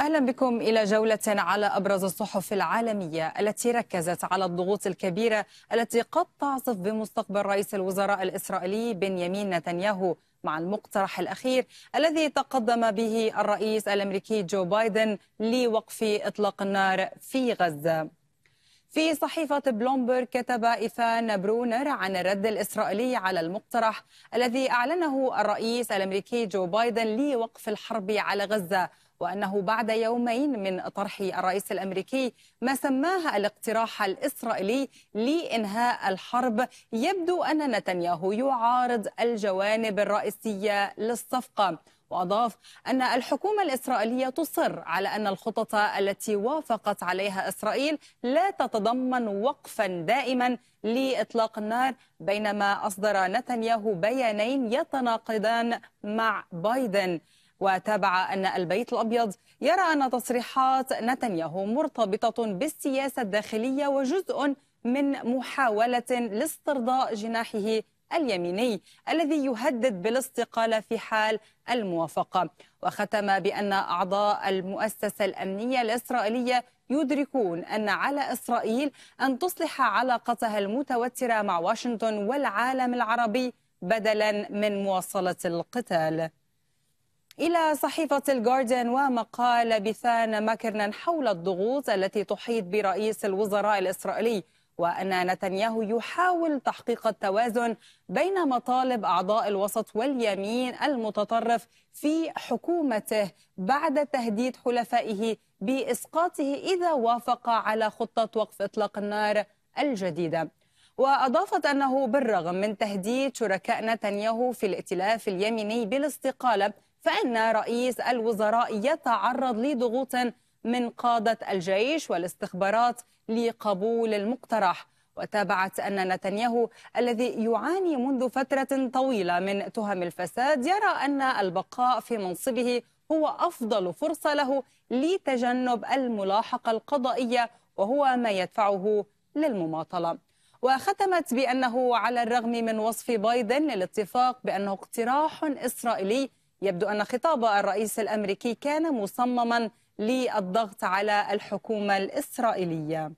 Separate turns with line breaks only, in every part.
أهلا بكم إلى جولة على أبرز الصحف العالمية التي ركزت على الضغوط الكبيرة التي قد تعصف بمستقبل رئيس الوزراء الإسرائيلي بنيامين نتنياهو مع المقترح الأخير الذي تقدم به الرئيس الأمريكي جو بايدن لوقف إطلاق النار في غزة في صحيفة بلومبرغ كتب إيفان برونر عن الرد الإسرائيلي على المقترح الذي أعلنه الرئيس الأمريكي جو بايدن لوقف الحرب على غزة وأنه بعد يومين من طرح الرئيس الأمريكي ما سماه الاقتراح الإسرائيلي لإنهاء الحرب يبدو أن نتنياهو يعارض الجوانب الرئيسية للصفقة وأضاف أن الحكومة الإسرائيلية تصر على أن الخطط التي وافقت عليها إسرائيل لا تتضمن وقفا دائما لإطلاق النار بينما أصدر نتنياهو بيانين يتناقضان مع بايدن وتابع أن البيت الأبيض يرى أن تصريحات نتنياهو مرتبطة بالسياسة الداخلية وجزء من محاولة لاسترضاء جناحه اليميني الذي يهدد بالاستقالة في حال الموافقة وختم بأن أعضاء المؤسسة الأمنية الإسرائيلية يدركون أن على إسرائيل أن تصلح علاقتها المتوترة مع واشنطن والعالم العربي بدلا من مواصلة القتال إلى صحيفة الجاردن ومقال بيثان ماكرنان حول الضغوط التي تحيط برئيس الوزراء الإسرائيلي وأن نتنياهو يحاول تحقيق التوازن بين مطالب أعضاء الوسط واليمين المتطرف في حكومته بعد تهديد حلفائه بإسقاطه إذا وافق على خطة وقف إطلاق النار الجديدة وأضافت أنه بالرغم من تهديد شركاء نتنياهو في الائتلاف اليميني بالاستقالة فإن رئيس الوزراء يتعرض لضغوط من قادة الجيش والاستخبارات لقبول المقترح وتابعت أن نتنياهو الذي يعاني منذ فترة طويلة من تهم الفساد يرى أن البقاء في منصبه هو أفضل فرصة له لتجنب الملاحقة القضائية وهو ما يدفعه للمماطلة وختمت بأنه على الرغم من وصف بايدن للاتفاق بأنه اقتراح إسرائيلي يبدو أن خطاب الرئيس الأمريكي كان مصمما للضغط على الحكومة الإسرائيلية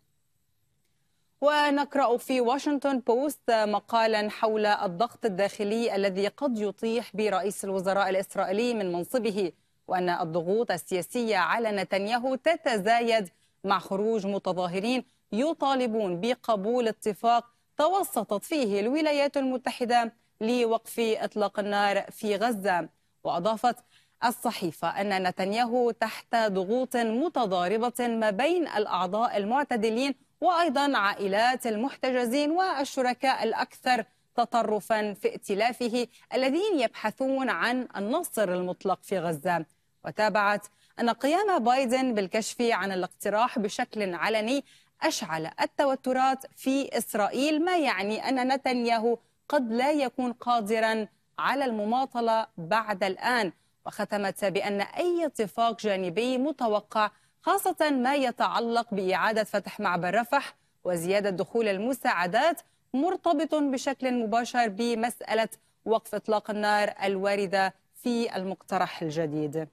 ونقرأ في واشنطن بوست مقالا حول الضغط الداخلي الذي قد يطيح برئيس الوزراء الإسرائيلي من منصبه وأن الضغوط السياسية على نتنياهو تتزايد مع خروج متظاهرين يطالبون بقبول اتفاق توسطت فيه الولايات المتحدة لوقف إطلاق النار في غزة وأضافت الصحيفة أن نتنياهو تحت ضغوط متضاربة ما بين الأعضاء المعتدلين وأيضا عائلات المحتجزين والشركاء الأكثر تطرفا في ائتلافه الذين يبحثون عن النصر المطلق في غزة وتابعت أن قيام بايدن بالكشف عن الاقتراح بشكل علني أشعل التوترات في إسرائيل ما يعني أن نتنياهو قد لا يكون قادرا على المماطلة بعد الآن وختمت بأن أي اتفاق جانبي متوقع خاصة ما يتعلق بإعادة فتح معبر رفح وزيادة دخول المساعدات مرتبط بشكل مباشر بمسألة وقف إطلاق النار الواردة في المقترح الجديد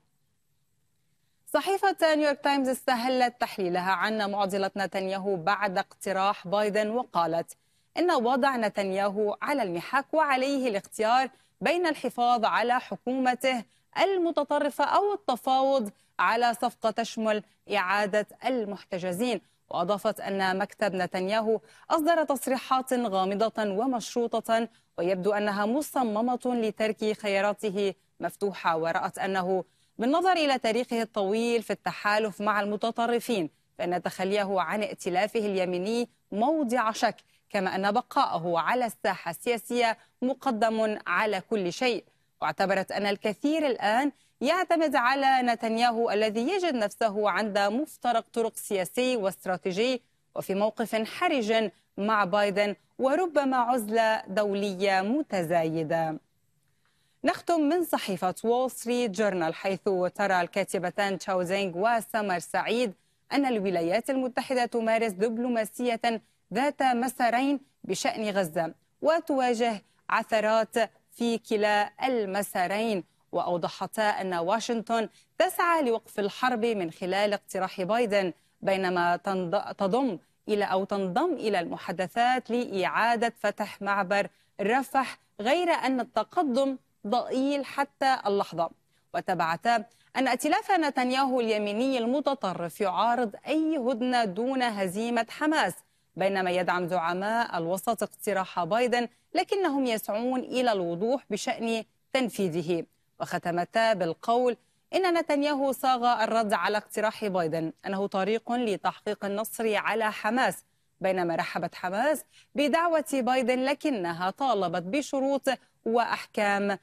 صحيفة نيويورك تايمز استهلت تحليلها عن معضلة نتنياهو بعد اقتراح بايدن وقالت أن وضع نتنياهو على المحك وعليه الاختيار بين الحفاظ على حكومته المتطرفة أو التفاوض على صفقة تشمل إعادة المحتجزين وأضافت أن مكتب نتنياهو أصدر تصريحات غامضة ومشروطة ويبدو أنها مصممة لترك خياراته مفتوحة ورأت أنه بالنظر إلى تاريخه الطويل في التحالف مع المتطرفين فإن تخليه عن ائتلافه اليميني موضع شك كما أن بقاءه على الساحة السياسية مقدم على كل شيء واعتبرت أن الكثير الآن يعتمد على نتنياهو الذي يجد نفسه عند مفترق طرق سياسي واستراتيجي وفي موقف حرج مع بايدن وربما عزلة دولية متزايدة نختم من صحيفة وول ستريت جورنال حيث ترى الكاتبتان تشاوزينغ وسمر سعيد أن الولايات المتحدة تمارس دبلوماسية ذات مسارين بشأن غزة وتواجه عثرات في كلا المسارين وأوضحتا أن واشنطن تسعى لوقف الحرب من خلال اقتراح بايدن بينما تضم إلى أو تنضم إلى المحادثات لإعادة فتح معبر رفح غير أن التقدم ضئيل حتى اللحظة وتبعتا أن ائتلاف نتنياهو اليميني المتطرف يعارض أي هدنة دون هزيمة حماس بينما يدعم زعماء الوسط اقتراح بايدن لكنهم يسعون إلى الوضوح بشأن تنفيذه وختمتا بالقول إن نتنياهو صاغ الرد على اقتراح بايدن أنه طريق لتحقيق النصر على حماس بينما رحبت حماس بدعوة بايدن لكنها طالبت بشروط وأحكام